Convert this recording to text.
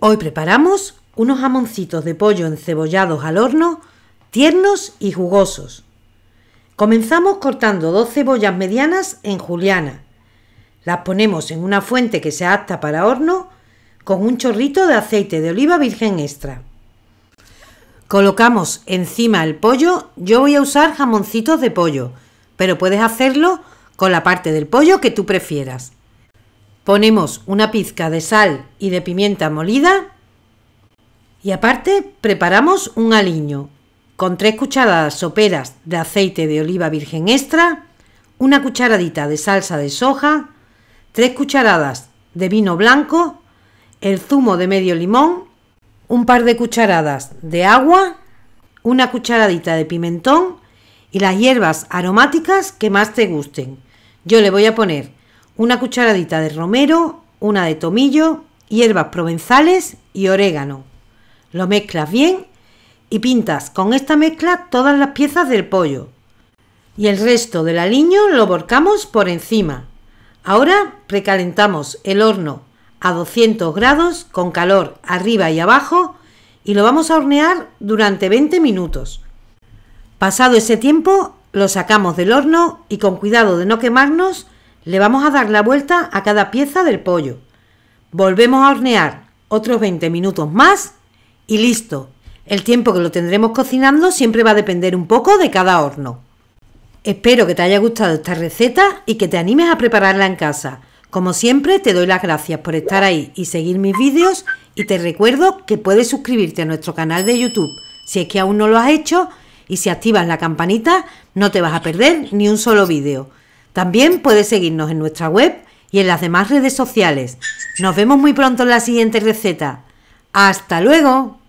Hoy preparamos unos jamoncitos de pollo encebollados al horno, tiernos y jugosos. Comenzamos cortando dos cebollas medianas en juliana. Las ponemos en una fuente que sea apta para horno con un chorrito de aceite de oliva virgen extra. Colocamos encima el pollo. Yo voy a usar jamoncitos de pollo, pero puedes hacerlo con la parte del pollo que tú prefieras. Ponemos una pizca de sal y de pimienta molida y aparte preparamos un aliño con 3 cucharadas soperas de aceite de oliva virgen extra, una cucharadita de salsa de soja, 3 cucharadas de vino blanco, el zumo de medio limón, un par de cucharadas de agua, una cucharadita de pimentón y las hierbas aromáticas que más te gusten. Yo le voy a poner una cucharadita de romero, una de tomillo, hierbas provenzales y orégano. Lo mezclas bien y pintas con esta mezcla todas las piezas del pollo. Y el resto del aliño lo volcamos por encima. Ahora precalentamos el horno a 200 grados con calor arriba y abajo y lo vamos a hornear durante 20 minutos. Pasado ese tiempo lo sacamos del horno y con cuidado de no quemarnos le vamos a dar la vuelta a cada pieza del pollo. Volvemos a hornear otros 20 minutos más y listo. El tiempo que lo tendremos cocinando siempre va a depender un poco de cada horno. Espero que te haya gustado esta receta y que te animes a prepararla en casa. Como siempre, te doy las gracias por estar ahí y seguir mis vídeos y te recuerdo que puedes suscribirte a nuestro canal de YouTube si es que aún no lo has hecho y si activas la campanita no te vas a perder ni un solo vídeo. También puedes seguirnos en nuestra web y en las demás redes sociales. Nos vemos muy pronto en la siguiente receta. ¡Hasta luego!